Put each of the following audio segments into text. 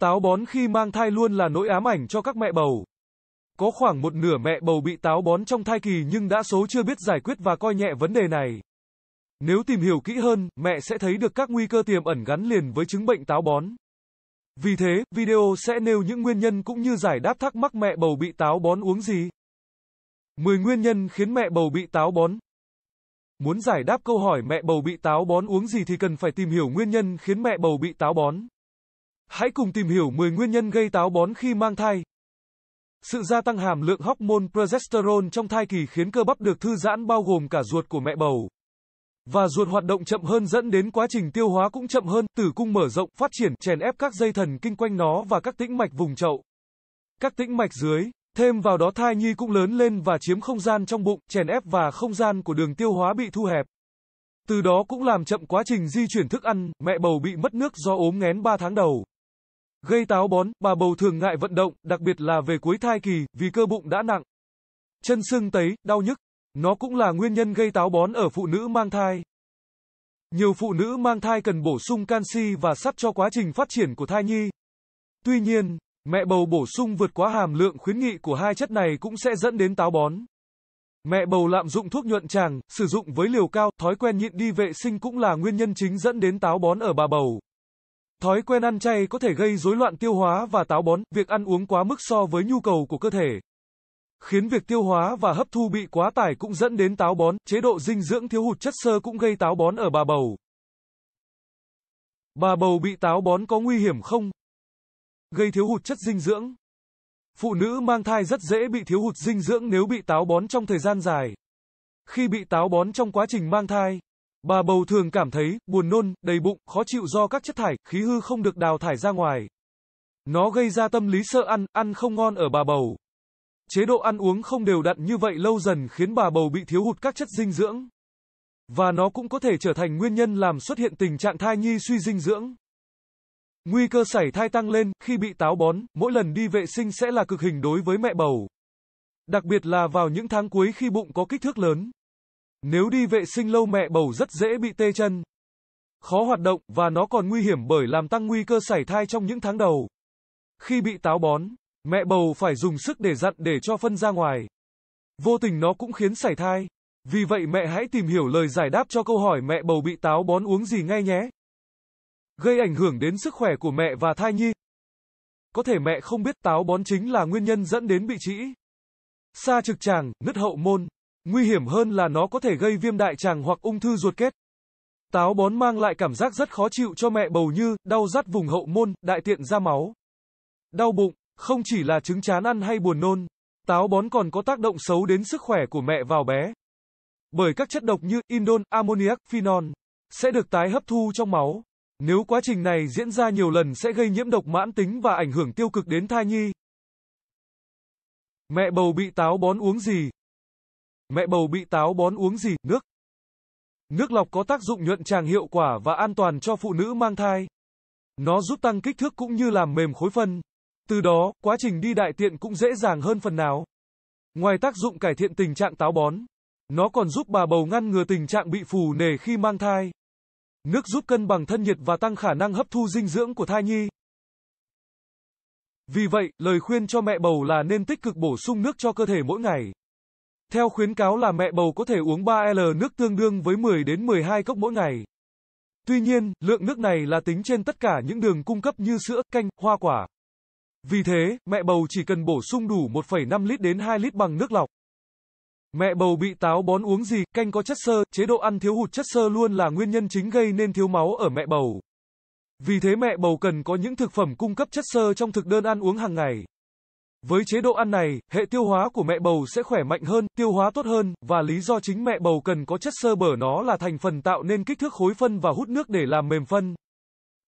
Táo bón khi mang thai luôn là nỗi ám ảnh cho các mẹ bầu. Có khoảng một nửa mẹ bầu bị táo bón trong thai kỳ nhưng đã số chưa biết giải quyết và coi nhẹ vấn đề này. Nếu tìm hiểu kỹ hơn, mẹ sẽ thấy được các nguy cơ tiềm ẩn gắn liền với chứng bệnh táo bón. Vì thế, video sẽ nêu những nguyên nhân cũng như giải đáp thắc mắc mẹ bầu bị táo bón uống gì. 10 nguyên nhân khiến mẹ bầu bị táo bón. Muốn giải đáp câu hỏi mẹ bầu bị táo bón uống gì thì cần phải tìm hiểu nguyên nhân khiến mẹ bầu bị táo bón. Hãy cùng tìm hiểu 10 nguyên nhân gây táo bón khi mang thai. Sự gia tăng hàm lượng hormone progesterone trong thai kỳ khiến cơ bắp được thư giãn bao gồm cả ruột của mẹ bầu. Và ruột hoạt động chậm hơn dẫn đến quá trình tiêu hóa cũng chậm hơn, tử cung mở rộng, phát triển, chèn ép các dây thần kinh quanh nó và các tĩnh mạch vùng chậu. Các tĩnh mạch dưới Thêm vào đó thai nhi cũng lớn lên và chiếm không gian trong bụng, chèn ép và không gian của đường tiêu hóa bị thu hẹp. Từ đó cũng làm chậm quá trình di chuyển thức ăn, mẹ bầu bị mất nước do ốm nghén 3 tháng đầu. Gây táo bón, bà bầu thường ngại vận động, đặc biệt là về cuối thai kỳ, vì cơ bụng đã nặng. Chân sưng tấy, đau nhức. Nó cũng là nguyên nhân gây táo bón ở phụ nữ mang thai. Nhiều phụ nữ mang thai cần bổ sung canxi và sắt cho quá trình phát triển của thai nhi. Tuy nhiên, Mẹ bầu bổ sung vượt quá hàm lượng khuyến nghị của hai chất này cũng sẽ dẫn đến táo bón. Mẹ bầu lạm dụng thuốc nhuận tràng, sử dụng với liều cao, thói quen nhịn đi vệ sinh cũng là nguyên nhân chính dẫn đến táo bón ở bà bầu. Thói quen ăn chay có thể gây rối loạn tiêu hóa và táo bón, việc ăn uống quá mức so với nhu cầu của cơ thể. Khiến việc tiêu hóa và hấp thu bị quá tải cũng dẫn đến táo bón, chế độ dinh dưỡng thiếu hụt chất xơ cũng gây táo bón ở bà bầu. Bà bầu bị táo bón có nguy hiểm không? gây thiếu hụt chất dinh dưỡng. Phụ nữ mang thai rất dễ bị thiếu hụt dinh dưỡng nếu bị táo bón trong thời gian dài. Khi bị táo bón trong quá trình mang thai, bà bầu thường cảm thấy buồn nôn, đầy bụng, khó chịu do các chất thải, khí hư không được đào thải ra ngoài. Nó gây ra tâm lý sợ ăn, ăn không ngon ở bà bầu. Chế độ ăn uống không đều đặn như vậy lâu dần khiến bà bầu bị thiếu hụt các chất dinh dưỡng. Và nó cũng có thể trở thành nguyên nhân làm xuất hiện tình trạng thai nhi suy dinh dưỡng. Nguy cơ sảy thai tăng lên khi bị táo bón, mỗi lần đi vệ sinh sẽ là cực hình đối với mẹ bầu. Đặc biệt là vào những tháng cuối khi bụng có kích thước lớn. Nếu đi vệ sinh lâu mẹ bầu rất dễ bị tê chân, khó hoạt động và nó còn nguy hiểm bởi làm tăng nguy cơ sảy thai trong những tháng đầu. Khi bị táo bón, mẹ bầu phải dùng sức để dặn để cho phân ra ngoài. Vô tình nó cũng khiến sảy thai. Vì vậy mẹ hãy tìm hiểu lời giải đáp cho câu hỏi mẹ bầu bị táo bón uống gì ngay nhé gây ảnh hưởng đến sức khỏe của mẹ và thai nhi. Có thể mẹ không biết táo bón chính là nguyên nhân dẫn đến bị trĩ. Sa trực tràng, nứt hậu môn. Nguy hiểm hơn là nó có thể gây viêm đại tràng hoặc ung thư ruột kết. Táo bón mang lại cảm giác rất khó chịu cho mẹ bầu như đau rát vùng hậu môn, đại tiện ra máu. Đau bụng, không chỉ là chứng chán ăn hay buồn nôn, táo bón còn có tác động xấu đến sức khỏe của mẹ vào bé. Bởi các chất độc như indol, ammoniac, phenol sẽ được tái hấp thu trong máu. Nếu quá trình này diễn ra nhiều lần sẽ gây nhiễm độc mãn tính và ảnh hưởng tiêu cực đến thai nhi. Mẹ bầu bị táo bón uống gì? Mẹ bầu bị táo bón uống gì? Nước. Nước lọc có tác dụng nhuận tràng hiệu quả và an toàn cho phụ nữ mang thai. Nó giúp tăng kích thước cũng như làm mềm khối phân. Từ đó, quá trình đi đại tiện cũng dễ dàng hơn phần nào. Ngoài tác dụng cải thiện tình trạng táo bón, nó còn giúp bà bầu ngăn ngừa tình trạng bị phù nề khi mang thai. Nước giúp cân bằng thân nhiệt và tăng khả năng hấp thu dinh dưỡng của thai nhi. Vì vậy, lời khuyên cho mẹ bầu là nên tích cực bổ sung nước cho cơ thể mỗi ngày. Theo khuyến cáo là mẹ bầu có thể uống 3L nước tương đương với 10 đến 12 cốc mỗi ngày. Tuy nhiên, lượng nước này là tính trên tất cả những đường cung cấp như sữa, canh, hoa quả. Vì thế, mẹ bầu chỉ cần bổ sung đủ 1,5 lít đến 2 lít bằng nước lọc. Mẹ bầu bị táo bón uống gì, canh có chất xơ, chế độ ăn thiếu hụt chất xơ luôn là nguyên nhân chính gây nên thiếu máu ở mẹ bầu. Vì thế mẹ bầu cần có những thực phẩm cung cấp chất xơ trong thực đơn ăn uống hàng ngày. Với chế độ ăn này, hệ tiêu hóa của mẹ bầu sẽ khỏe mạnh hơn, tiêu hóa tốt hơn, và lý do chính mẹ bầu cần có chất xơ bởi nó là thành phần tạo nên kích thước khối phân và hút nước để làm mềm phân.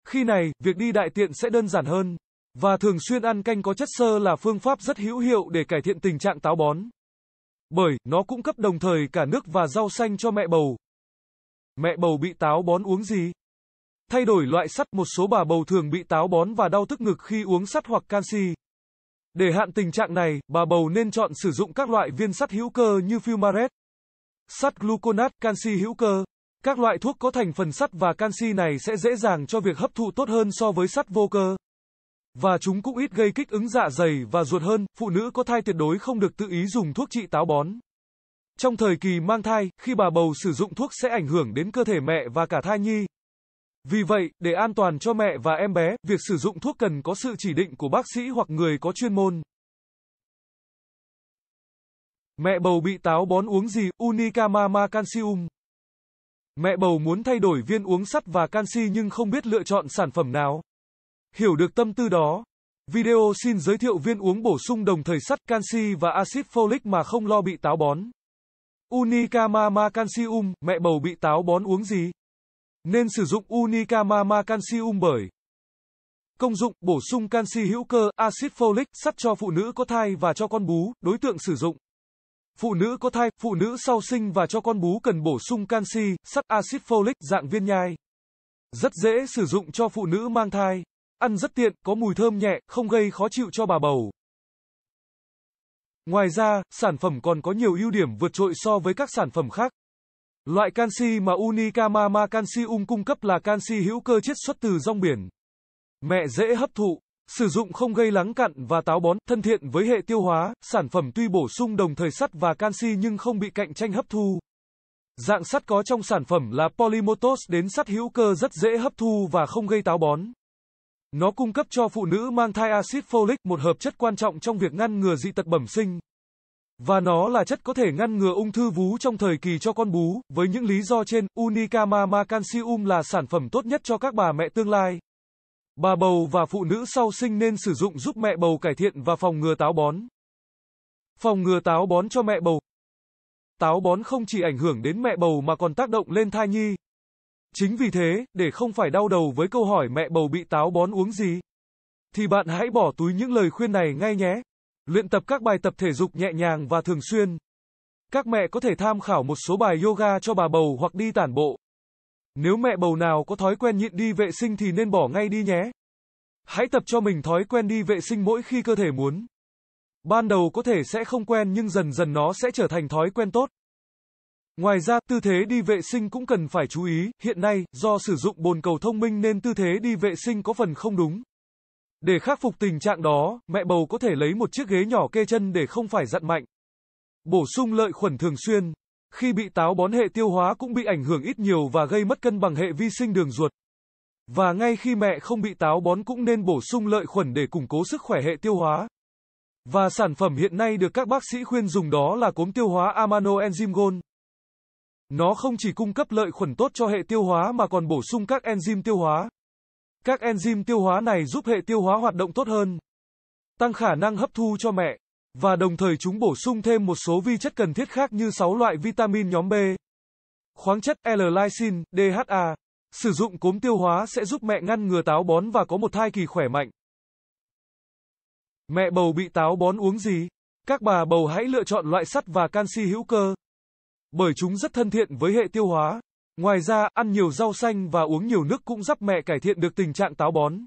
Khi này, việc đi đại tiện sẽ đơn giản hơn. Và thường xuyên ăn canh có chất xơ là phương pháp rất hữu hiệu để cải thiện tình trạng táo bón bởi nó cũng cấp đồng thời cả nước và rau xanh cho mẹ bầu. Mẹ bầu bị táo bón uống gì? Thay đổi loại sắt, một số bà bầu thường bị táo bón và đau tức ngực khi uống sắt hoặc canxi. Để hạn tình trạng này, bà bầu nên chọn sử dụng các loại viên sắt hữu cơ như fumaret, sắt gluconat, canxi hữu cơ. Các loại thuốc có thành phần sắt và canxi này sẽ dễ dàng cho việc hấp thụ tốt hơn so với sắt vô cơ và chúng cũng ít gây kích ứng dạ dày và ruột hơn, phụ nữ có thai tuyệt đối không được tự ý dùng thuốc trị táo bón. Trong thời kỳ mang thai, khi bà bầu sử dụng thuốc sẽ ảnh hưởng đến cơ thể mẹ và cả thai nhi. Vì vậy, để an toàn cho mẹ và em bé, việc sử dụng thuốc cần có sự chỉ định của bác sĩ hoặc người có chuyên môn. Mẹ bầu bị táo bón uống gì? Unicamama calcium. Mẹ bầu muốn thay đổi viên uống sắt và canxi nhưng không biết lựa chọn sản phẩm nào. Hiểu được tâm tư đó, video xin giới thiệu viên uống bổ sung đồng thời sắt canxi và axit folic mà không lo bị táo bón. Unicamama Calcium, mẹ bầu bị táo bón uống gì? Nên sử dụng Unicamama Calcium bởi Công dụng bổ sung canxi hữu cơ, axit folic, sắt cho phụ nữ có thai và cho con bú, đối tượng sử dụng. Phụ nữ có thai, phụ nữ sau sinh và cho con bú cần bổ sung canxi, sắt axit folic, dạng viên nhai. Rất dễ sử dụng cho phụ nữ mang thai. Ăn rất tiện, có mùi thơm nhẹ, không gây khó chịu cho bà bầu. Ngoài ra, sản phẩm còn có nhiều ưu điểm vượt trội so với các sản phẩm khác. Loại canxi mà Unicamama Calcium cung cấp là canxi hữu cơ chiết xuất từ rong biển. Mẹ dễ hấp thụ, sử dụng không gây lắng cặn và táo bón, thân thiện với hệ tiêu hóa, sản phẩm tuy bổ sung đồng thời sắt và canxi nhưng không bị cạnh tranh hấp thu. Dạng sắt có trong sản phẩm là polymotos đến sắt hữu cơ rất dễ hấp thu và không gây táo bón. Nó cung cấp cho phụ nữ mang thai axit folic, một hợp chất quan trọng trong việc ngăn ngừa dị tật bẩm sinh. Và nó là chất có thể ngăn ngừa ung thư vú trong thời kỳ cho con bú. Với những lý do trên, Unicamama Calcium là sản phẩm tốt nhất cho các bà mẹ tương lai. Bà bầu và phụ nữ sau sinh nên sử dụng giúp mẹ bầu cải thiện và phòng ngừa táo bón. Phòng ngừa táo bón cho mẹ bầu. Táo bón không chỉ ảnh hưởng đến mẹ bầu mà còn tác động lên thai nhi. Chính vì thế, để không phải đau đầu với câu hỏi mẹ bầu bị táo bón uống gì, thì bạn hãy bỏ túi những lời khuyên này ngay nhé. Luyện tập các bài tập thể dục nhẹ nhàng và thường xuyên. Các mẹ có thể tham khảo một số bài yoga cho bà bầu hoặc đi tản bộ. Nếu mẹ bầu nào có thói quen nhịn đi vệ sinh thì nên bỏ ngay đi nhé. Hãy tập cho mình thói quen đi vệ sinh mỗi khi cơ thể muốn. Ban đầu có thể sẽ không quen nhưng dần dần nó sẽ trở thành thói quen tốt. Ngoài ra, tư thế đi vệ sinh cũng cần phải chú ý, hiện nay, do sử dụng bồn cầu thông minh nên tư thế đi vệ sinh có phần không đúng. Để khắc phục tình trạng đó, mẹ bầu có thể lấy một chiếc ghế nhỏ kê chân để không phải dặn mạnh. Bổ sung lợi khuẩn thường xuyên. Khi bị táo bón hệ tiêu hóa cũng bị ảnh hưởng ít nhiều và gây mất cân bằng hệ vi sinh đường ruột. Và ngay khi mẹ không bị táo bón cũng nên bổ sung lợi khuẩn để củng cố sức khỏe hệ tiêu hóa. Và sản phẩm hiện nay được các bác sĩ khuyên dùng đó là cốm tiêu hóa amano enzyme gold. Nó không chỉ cung cấp lợi khuẩn tốt cho hệ tiêu hóa mà còn bổ sung các enzyme tiêu hóa. Các enzyme tiêu hóa này giúp hệ tiêu hóa hoạt động tốt hơn, tăng khả năng hấp thu cho mẹ, và đồng thời chúng bổ sung thêm một số vi chất cần thiết khác như 6 loại vitamin nhóm B, khoáng chất L-lysine, DHA. Sử dụng cốm tiêu hóa sẽ giúp mẹ ngăn ngừa táo bón và có một thai kỳ khỏe mạnh. Mẹ bầu bị táo bón uống gì? Các bà bầu hãy lựa chọn loại sắt và canxi hữu cơ bởi chúng rất thân thiện với hệ tiêu hóa. Ngoài ra, ăn nhiều rau xanh và uống nhiều nước cũng giúp mẹ cải thiện được tình trạng táo bón.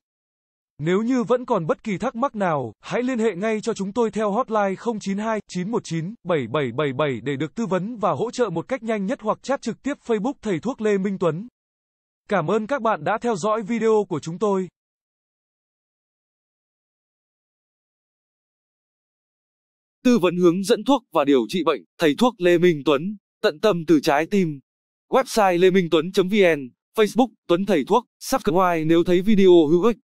Nếu như vẫn còn bất kỳ thắc mắc nào, hãy liên hệ ngay cho chúng tôi theo hotline 092 919 7777 để được tư vấn và hỗ trợ một cách nhanh nhất hoặc chat trực tiếp Facebook Thầy Thuốc Lê Minh Tuấn. Cảm ơn các bạn đã theo dõi video của chúng tôi. Tư vấn hướng dẫn thuốc và điều trị bệnh, Thầy Thuốc Lê Minh Tuấn tận tâm từ trái tim. Website lê minh tuấn vn, Facebook Tuấn Thầy Thuốc, subscribe nếu thấy video hữu ích.